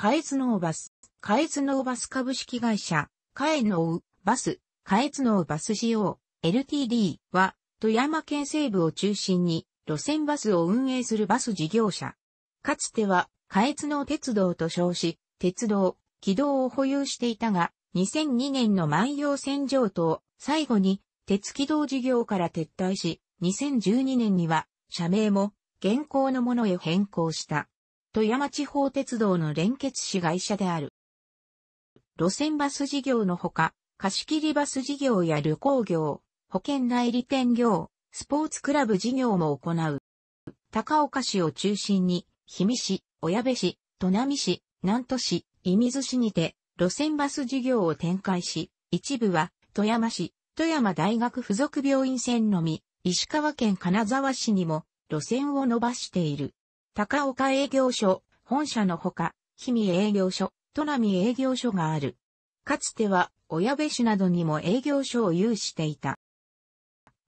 カエツノーバス、カエツノーバス株式会社、カエノーバス、カエツノーバス CO、LTD は、富山県西部を中心に、路線バスを運営するバス事業者。かつては、ツノの鉄道と称し、鉄道、軌道を保有していたが、2002年の万葉線上と、最後に、鉄軌道事業から撤退し、2012年には、社名も、現行のものへ変更した。富山地方鉄道の連結市会社である。路線バス事業のほか、貸切バス事業や旅行業、保険代理店業、スポーツクラブ事業も行う。高岡市を中心に、氷見市、小矢部市、砺波市、南都市、射水市にて、路線バス事業を展開し、一部は、富山市、富山大学附属病院線のみ、石川県金沢市にも、路線を伸ばしている。高岡営業所、本社のほか、氷見営業所、都波営業所がある。かつては、小部市などにも営業所を有していた。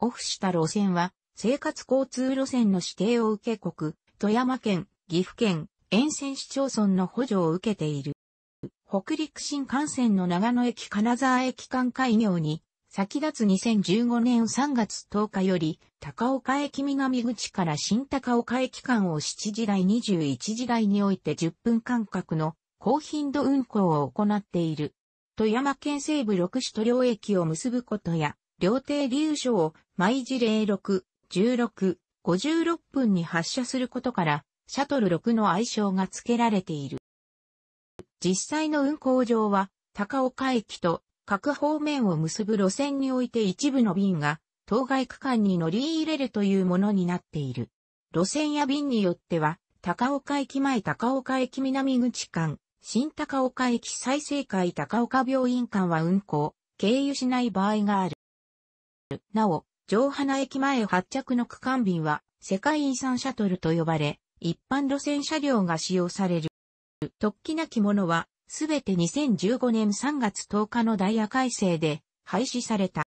オフした路線は、生活交通路線の指定を受け国、富山県、岐阜県、沿線市町村の補助を受けている。北陸新幹線の長野駅金沢駅間開業に先立つ2015年3月10日より、高岡駅南口から新高岡駅間を7時台21時台において10分間隔の高頻度運行を行っている。富山県西部六市と両駅を結ぶことや、両亭流所を毎時06、16、56分に発車することから、シャトル6の愛称が付けられている。実際の運行上は、高岡駅と各方面を結ぶ路線において一部の便が、当該区間に乗り入れるというものになっている。路線や便によっては、高岡駅前高岡駅南口間、新高岡駅再生会高岡病院間は運行、経由しない場合がある。なお、上花駅前発着の区間便は、世界遺産シャトルと呼ばれ、一般路線車両が使用される。突起なきものは、すべて2015年3月10日のダイヤ改正で廃止された。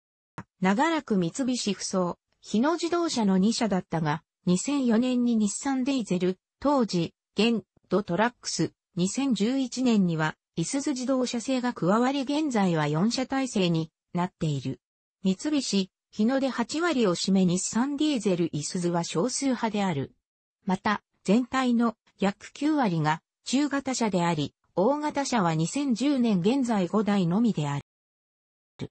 長らく三菱不走、日野自動車の2社だったが、2004年に日産デイゼル、当時、ゲン、ドトラックス、2011年には、イスズ自動車製が加わり現在は4社体制になっている。三菱、日野で8割を占め日産ディーゼルイスズは少数派である。また、全体の約9割が中型車であり、大型車は2010年現在5台のみである。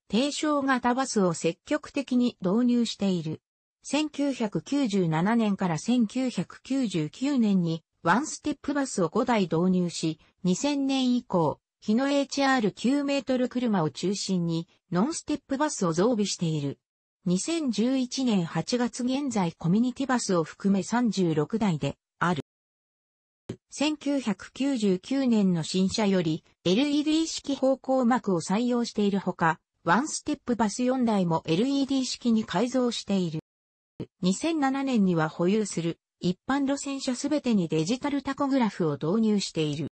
低床型バスを積極的に導入している。1997年から1999年にワンステップバスを5台導入し、2000年以降、日野 HR9 メートル車を中心にノンステップバスを増備している。2011年8月現在コミュニティバスを含め36台で1999年の新車より LED 式方向膜を採用しているほか、ワンステップバス4台も LED 式に改造している。2007年には保有する一般路線車すべてにデジタルタコグラフを導入している。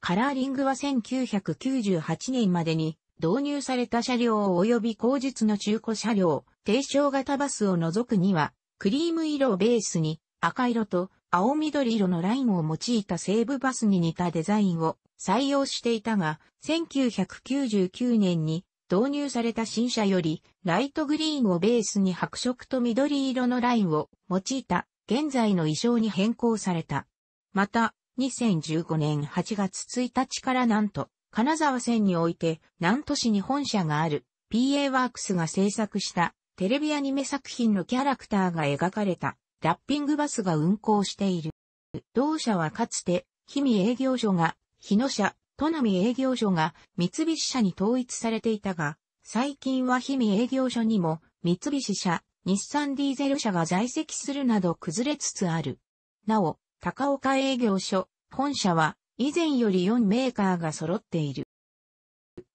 カラーリングは1998年までに導入された車両及び後日の中古車両、低床型バスを除くには、クリーム色をベースに赤色と青緑色のラインを用いた西武バスに似たデザインを採用していたが、1999年に導入された新車より、ライトグリーンをベースに白色と緑色のラインを用いた現在の衣装に変更された。また、2015年8月1日からなんと、金沢線において、南都市に本社がある PA ワークスが制作したテレビアニメ作品のキャラクターが描かれた。ラッピングバスが運行している。同社はかつて、日見営業所が、日野社、都並営業所が三菱社に統一されていたが、最近は日見営業所にも三菱社、日産ディーゼル社が在籍するなど崩れつつある。なお、高岡営業所、本社は以前より4メーカーが揃っている。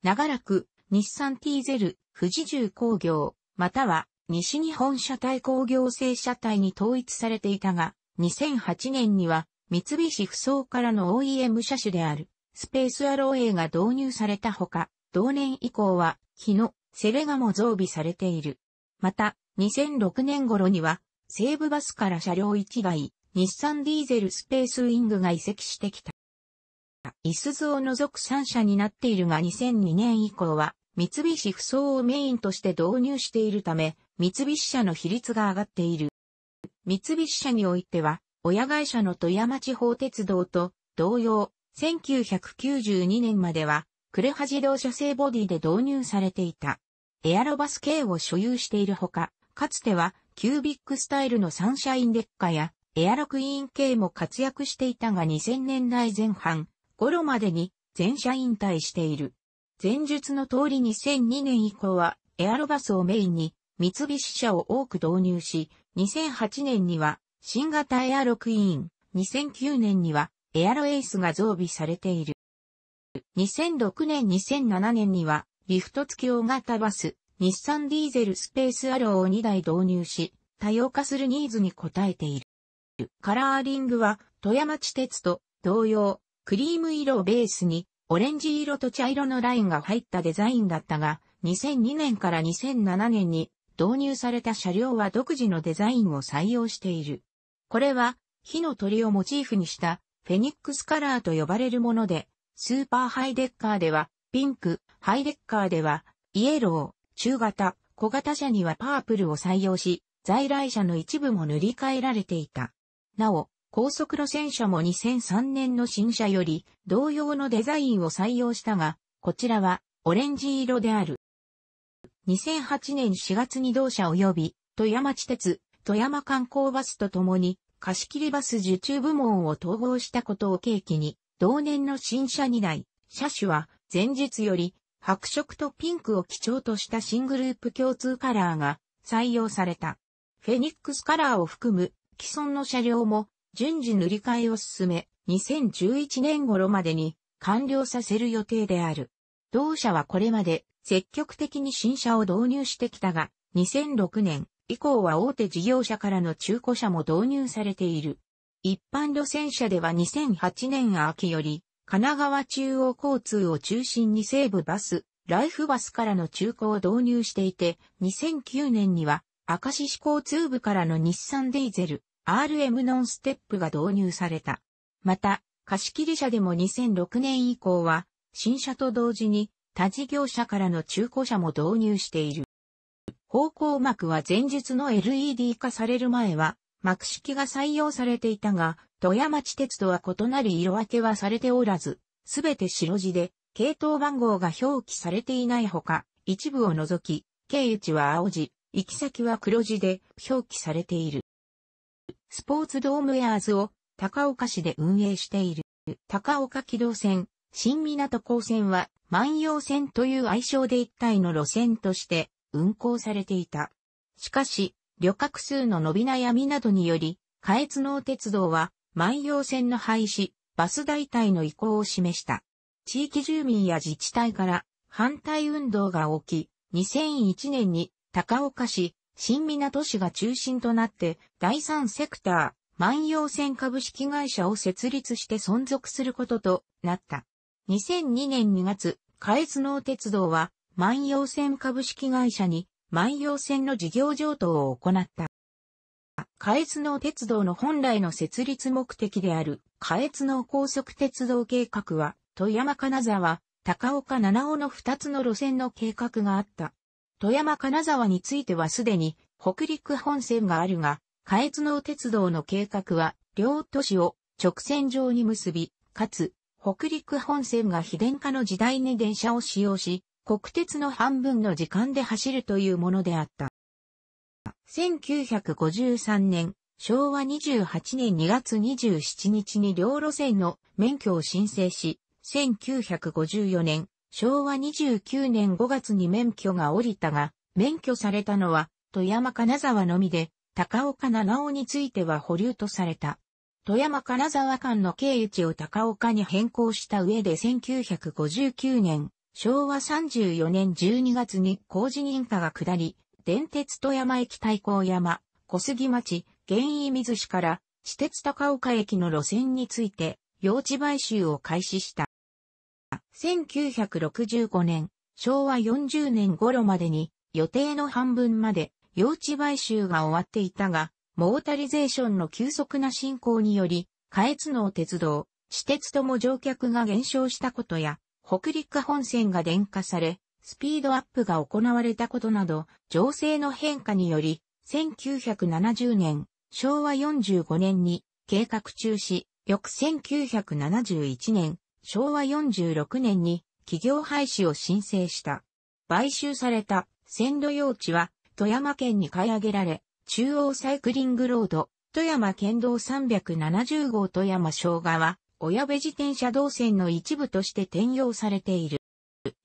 長らく、日産ティーゼル、富士重工業、または西日本車体工業製車体に統一されていたが、2008年には三菱不走からの OEM 車種であるスペースアローエが導入されたほか、同年以降は日野、セレガも増備されている。また、2006年頃には西武バスから車両1台、日産ディーゼルスペースウィングが移籍してきた。椅子図を除く3社になっているが2002年以降は三菱不走をメインとして導入しているため、三菱社の比率が上がっている。三菱社においては、親会社の富山地方鉄道と同様、1992年までは、クレハ自動車製ボディで導入されていた。エアロバス系を所有しているほか、かつては、キュービックスタイルのサンシャインデッカや、エアロクイーン系も活躍していたが2000年代前半、頃までに全社引退している。前述の通り2002年以降は、エアロバスをメインに、三菱車を多く導入し、2008年には新型エアロクイーン、2009年にはエアロエースが増備されている。2006年2007年にはリフト付き大型バス、日産ディーゼルスペースアローを2台導入し、多様化するニーズに応えている。カラーリングは富山地鉄と同様、クリーム色をベースにオレンジ色と茶色のラインが入ったデザインだったが、2002年から2007年に導入された車両は独自のデザインを採用している。これは、火の鳥をモチーフにしたフェニックスカラーと呼ばれるもので、スーパーハイデッカーではピンク、ハイデッカーではイエロー、中型、小型車にはパープルを採用し、在来車の一部も塗り替えられていた。なお、高速路線車も2003年の新車より同様のデザインを採用したが、こちらはオレンジ色である。2008年4月に同社及び、富山地鉄、富山観光バスと共に、貸切バス受注部門を統合したことを契機に、同年の新車2台、車種は、前日より、白色とピンクを基調とした新グループ共通カラーが採用された。フェニックスカラーを含む既存の車両も順次塗り替えを進め、2011年頃までに完了させる予定である。同社はこれまで積極的に新車を導入してきたが、2006年以降は大手事業者からの中古車も導入されている。一般路線車では2008年秋より、神奈川中央交通を中心に西部バス、ライフバスからの中古を導入していて、2009年には、明石市交通部からの日産ディーゼル、RM ノンステップが導入された。また、貸切車でも2006年以降は、新車と同時に他事業者からの中古車も導入している。方向幕は前述の LED 化される前は、幕式が採用されていたが、富山地鉄とは異なり色分けはされておらず、すべて白地で、系統番号が表記されていないほか、一部を除き、経由地は青地、行き先は黒地で表記されている。スポーツドームエアーズを高岡市で運営している。高岡機動線新港港線は万葉線という愛称で一体の路線として運行されていた。しかし、旅客数の伸び悩みなどにより、下越能鉄道は万葉線の廃止、バス代替の移行を示した。地域住民や自治体から反対運動が起き、2001年に高岡市、新港市が中心となって第三セクター、万葉線株式会社を設立して存続することとなった。2002年2月、下越能鉄道は、万葉線株式会社に、万葉線の事業譲渡を行った。下越能鉄道の本来の設立目的である、下越能高速鉄道計画は、富山金沢、高岡七尾の2つの路線の計画があった。富山金沢についてはすでに、北陸本線があるが、下越能鉄道の計画は、両都市を直線上に結び、かつ、北陸本線が非電化の時代に電車を使用し、国鉄の半分の時間で走るというものであった。1953年、昭和28年2月27日に両路線の免許を申請し、1954年、昭和29年5月に免許が降りたが、免許されたのは、富山金沢のみで、高岡七尾については保留とされた。富山金沢間の経由地を高岡に変更した上で1959年、昭和34年12月に工事認可が下り、電鉄富山駅対向山、小杉町、原井水市から私鉄高岡駅の路線について、用地買収を開始した。1965年、昭和40年頃までに予定の半分まで用地買収が終わっていたが、モータリゼーションの急速な進行により、下越能鉄道、私鉄とも乗客が減少したことや、北陸本線が電化され、スピードアップが行われたことなど、情勢の変化により、1970年、昭和45年に計画中止、翌1971年、昭和46年に企業廃止を申請した。買収された線路用地は富山県に買い上げられ、中央サイクリングロード、富山県道370号富山昭川、は、親部自転車道線の一部として転用されている。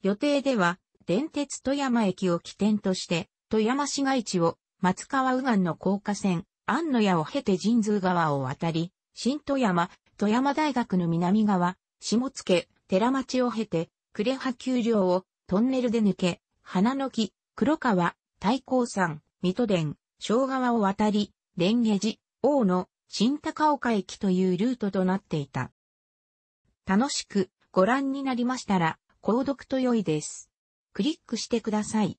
予定では、電鉄富山駅を起点として、富山市街地を松川右岸の高架線、安野屋を経て神通川を渡り、新富山、富山大学の南側、下野、寺町を経て、呉羽丘陵をトンネルで抜け、花の木、黒川、太閤山、水戸殿、昭川を渡り、蓮華寺、王の新高岡駅というルートとなっていた。楽しくご覧になりましたら、購読と良いです。クリックしてください。